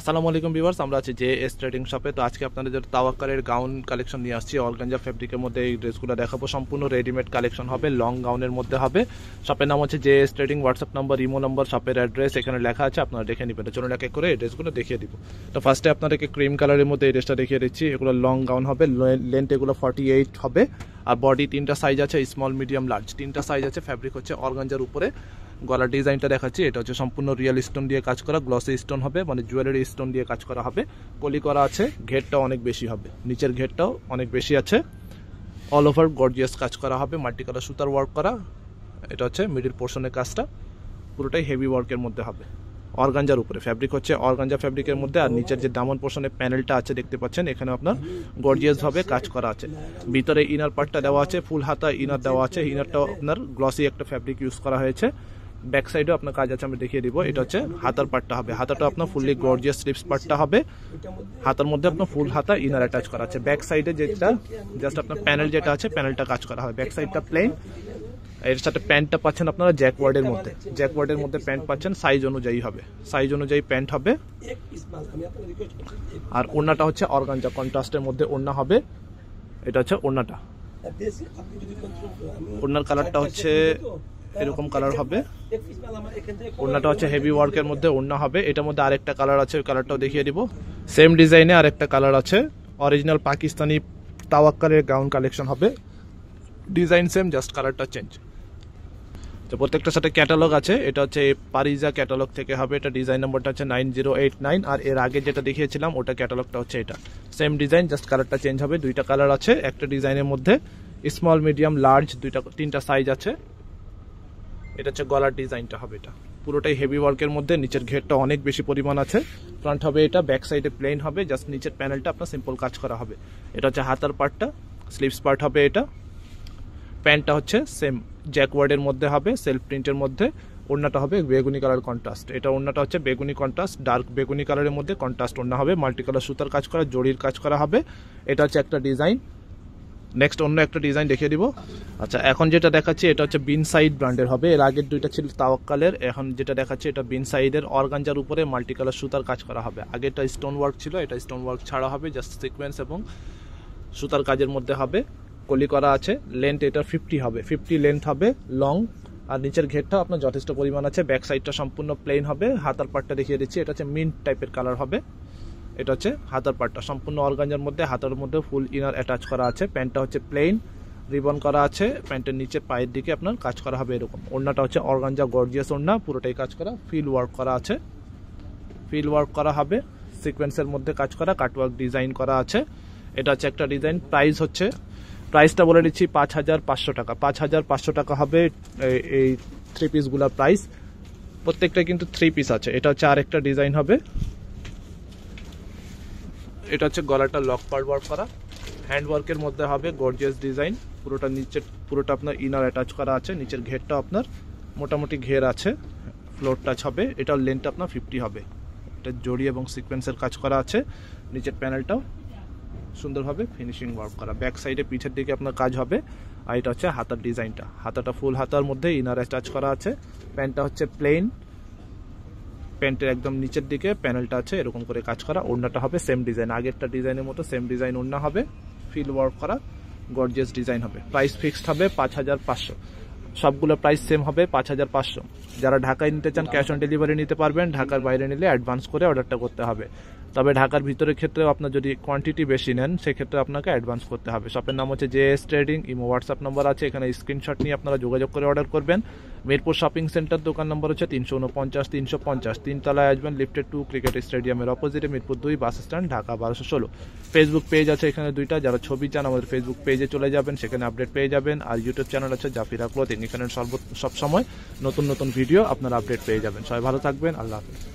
আসসালামু আলাইকুম ভিভার্স আমরা আছি যে এস ট্রেডিং শপে তো আজকে আপনাদের তাওয়াক্কারের গাউন কালেকশন নিয়ে আসছি অর্গানজা ফেব্রিকের মধ্যে এই ড্রেসগুলো দেখাবো সম্পূর্ণ রেডিমেড কালেকশন হবে লং গাউনের মধ্যে হবে শপের নাম হচ্ছে যে S trading WhatsApp number imo number শপের অ্যাড্রেস এখানে লেখা আছে আপনারা দেখে নেবেন চলুন এক করে এই ড্রেসগুলো দেখিয়ে দিব তো ফার্স্টে আপনাদেরকে ক্রিম কালারের মধ্যে এই ড্রেসটা দেখিয়ে দিচ্ছি এগুলো লং গাউন হবে লেন্থ এগুলো ফর্টি এইট হবে আর বডি তিনটা সাইজ আছে স্মল মিডিয়াম লার্জ তিনটা সাইজ আছে ফ্যাব্রিক হচ্ছে অর্গাঞ্জার উপরে গলার ডিজাইনটা দেখাচ্ছি এটা হচ্ছে সম্পূর্ণ রিয়েল স্টোন দিয়ে কাজ করা গ্লসি স্টোন হবে মানে জুয়েলারি স্টোন দিয়ে কাজ করা হবে কলি করা আছে ঘেরটাও অনেক বেশি হবে নিচের ঘেরটাও অনেক বেশি আছে অল ওভার গর্জিয়াস কাজ করা হবে মাল্টি কালার সুতার ওয়ার্ক করা এটা হচ্ছে মিডিল পোর্শনের কাজটা পুরোটাই হেভি ওয়ার্কের মধ্যে হবে অরগাঞ্জার উপরে ফ্যাব্রিক হচ্ছে অরগাঞ্জা ফ্যাব্রিকের মধ্যে আর নিচের যে দামন পোষণের প্যানেলটা আছে দেখতে পাচ্ছেন এখানে আপনার গর্জিয়াসভাবে কাজ করা আছে ভিতরে ইনার পার্টটা দেওয়া আছে ফুল হাতা ইনার দেওয়া আছে ইনারটাও আপনার গ্লসি একটা ফ্যাব্রিক ইউজ করা হয়েছে ব্যাক সাইডে আপনার কাজ আছে আমি দেখিয়ে দিব এটা হচ্ছে হাতার পার্টটা হবে হাতাটা আপনার ফুললি গর্জিয়াস স্লিপস পার্টটা হবে হাতার মধ্যে আপনার ফুল হাতা ইনার অ্যাটাচ করা আছে ব্যাক সাইডে যেটা জাস্ট আপনার প্যানেল যেটা আছে প্যানেলটা কাজ করা হয় ব্যাক সাইডটা প্লেন এর সাথে প্যান্টটা পাচ্ছেন আপনারা জ্যাকওয়ার্ডের মধ্যে জ্যাকওয়ার্ডের মধ্যে প্যান্ট পাচ্ছেন সাইজ অনুযায়ী হবে সাইজ অনুযায়ী প্যান্ট হবে আর ওড়নাটা হচ্ছে অর্গানজা কন্ট্রাস্টের মধ্যে ওড়না হবে এটা হচ্ছে ওড়নাটা ওড়নার কালারটা হচ্ছে এরকম কালার হবে ওড়নাটা হচ্ছে হেভি ওয়ার্কের মধ্যে ওড়না হবে এটার মধ্যে আরেকটা কালার আছে ওই কালারটাও দেখিয়ে দিব সেম ডিজাইনে আরেকটা কালার আছে অরিজিনাল পাকিস্তানি তাওয়াক্কারের গাউন কালেকশন হবে ডিজাইন সেম জাস্ট কালারটা চেঞ্জ তো প্রত্যেকটার সাথে ক্যাটালগ আছে এটা হচ্ছে পারিজা ক্যাটালগ থেকে হবে এটা ডিজাইন নম্বরটা হচ্ছে নাইন জিরো এইট নাইন আর এর আগে যেটা দেখিয়েছিলাম ওটা ক্যাটালগটা হচ্ছে এটা সেম ডিজাইন জাস্ট কালারটা চেঞ্জ হবে দুইটা কালার আছে একটা ডিজাইনের মধ্যে স্মল মিডিয়াম লার্জ দুইটা তিনটা সাইজ আছে এটা হচ্ছে গলার ডিজাইনটা হবে এটা পুরোটাই হেভি ওয়ার্কের মধ্যে নিচের ঘেরটা অনেক বেশি পরিমাণ আছে ফ্রন্ট হবে এটা ব্যাক সাইডে প্লেন হবে জাস্ট নিচের প্যানেলটা আপনার সিম্পল কাজ করা হবে এটা হচ্ছে হাতার পার্টটা স্লিভস পার্ট হবে এটা প্যান্টটা হচ্ছে সেম জ্যাকওয়ার্ডের মধ্যে হবে সেলফ প্রিন্টের মধ্যে ওড়নাটা হবে বেগুনি কালার কন্ট্রাস্ট এটা ওড়নাটা হচ্ছে বেগুনি কন্ট্রাস্ট ডার্ক বেগুনি কালারের মধ্যে কন্ট্রাস্ট ওড়না হবে মাল্টি কালার সুতার কাজ করা জরির কাজ করা হবে এটা হচ্ছে একটা ডিজাইন নেক্সট অন্য একটা ডিজাইন দেখিয়ে দিব আচ্ছা এখন যেটা দেখাচ্ছি এটা হচ্ছে বিন সাইড ব্র্যান্ডের হবে এর আগের দুইটা ছিল তাওয়াক্কালের এখন যেটা দেখাচ্ছি এটা বিন সাইডের অর্গানজার উপরে মাল্টি কালার সুতার কাজ করা হবে আগেরটা স্টোন ওয়ার্ক ছিল এটা স্টোন ওয়ার্ক ছাড়া হবে জাস্ট সিকোয়েন্স এবং সুতার কাজের মধ্যে হবে কলি করা আছে লেন্থ এটা ফিফটি হবে ফিফটি লেন্থ হবে লং আর নিচের ঘেরটা আপনার যথেষ্ট পরিমাণ আছে ব্যাক সাইডটা সম্পূর্ণ প্লেন হবে হাতার পার্টটা দেখিয়ে দিচ্ছি এটা হচ্ছে মিন্ট টাইপের কালার হবে এটা হচ্ছে হাতার পাটটা সম্পূর্ণ অর্গানজার মধ্যে হাতার মধ্যে ফুল ইনার অ্যাটাচ করা আছে প্যান্টটা হচ্ছে প্লেন রিবন করা আছে প্যান্টের নিচে পায়ের দিকে আপনার কাজ করা হবে এরকম ওড়নাটা হচ্ছে অর্গানজা গর্জিয়াস ওড়না পুরোটাই কাজ করা ফিল ওয়ার্ক করা আছে ফিল ওয়ার্ক করা হবে সিকোয়েন্সের মধ্যে কাজ করা কাটওয়ার্ক ডিজাইন করা আছে এটা হচ্ছে একটা ডিজাইন প্রাইস হচ্ছে প্রাইসটা বলে নিচ্ছি পাঁচ হাজার পাঁচশো টাকা পাঁচ হাজার পাঁচশো টাকা হবে এই থ্রি পিসগুলোর প্রাইস প্রত্যেকটা কিন্তু থ্রি পিস আছে এটা হচ্ছে আর একটা ডিজাইন হবে এটা হচ্ছে গলাটা লক পার্ট ওয়ার্ক করা হ্যান্ড ওয়ার্কের মধ্যে হবে গর্জিয়াস ডিজাইন পুরোটা নিচে পুরোটা আপনার ইনার অ্যাটাচ করা আছে নিচের ঘেরটা আপনার মোটামুটি ঘের আছে ফ্লোর টাচ হবে এটার লেন্থ আপনার ফিফটি হবে এটা জড়ি এবং সিকোয়েন্সের কাজ করা আছে নিচের প্যানেলটাও সুন্দরভাবে ফিনিশিং ওয়ার্ক করা ব্যাক সাইডে পিঠের দিকে আপনার কাজ হবে আর এটা হচ্ছে হাতার ডিজাইনটা হাতাটা ফুল হাতার মধ্যে ইনার অ্যাটাচ করা আছে প্যান্টটা হচ্ছে প্লেন প্যান্টের একদম নিচের দিকে প্যানেলটা আছে এরকম করে কাজ করা ওড়নাটা হবে সেম ডিজাইন আগেরটা ডিজাইনের মতো সেম ডিজাইন ওড়না হবে ফিল ওয়ার্ক করা গর্জিয়াস ডিজাইন হবে প্রাইস ফিক্সড হবে পাঁচ হাজার পাঁচশো সবগুলো প্রাইস সেম হবে পাঁচ হাজার পাঁচশো যারা ঢাকায় নিতে চান ক্যাশ অন ডেলিভারি নিতে পারবেন ঢাকার বাইরে নিলে অ্যাডভান্স করে অর্ডারটা করতে হবে তবে ঢাকার ভিতরের ক্ষেত্রেও আপনার যদি কোয়ান্টিটি বেশি নেন সেক্ষেত্রে আপনাকে অ্যাডভান্স করতে হবে শপের নাম হচ্ছে JS trading imo WhatsApp number আছে এখানে স্ক্রিনশট নিয়ে আপনারা যোগাযোগ করে অর্ডার করবেন মিরপুর শপিং সেন্টার দোকান নম্বর হচ্ছে তিনশো উনপঞ্চাশ তিনশো পঞ্চাশ তিনতলায় আসবেন লিফটেড টু ক্রিকেট স্টেডিয়ামের অপোজিটে মিরপুর দুই বাস স্ট্যান্ড ঢাকা বারোশো ষোলো ফেসবুক পেজ আছে এখানে দুইটা যারা ছবি চান আমাদের ফেসবুক পেজে চলে যাবেন সেখানে আপডেট পেয়ে যাবেন আর ইউটিউব চ্যানেল আছে জাফিরা ক্লোথিং এখানে সর্ব সবসময় নতুন নতুন ভিডিও আপনারা আপডেট পেয়ে যাবেন সবাই ভালো থাকবেন আল্লাহ হাফিজ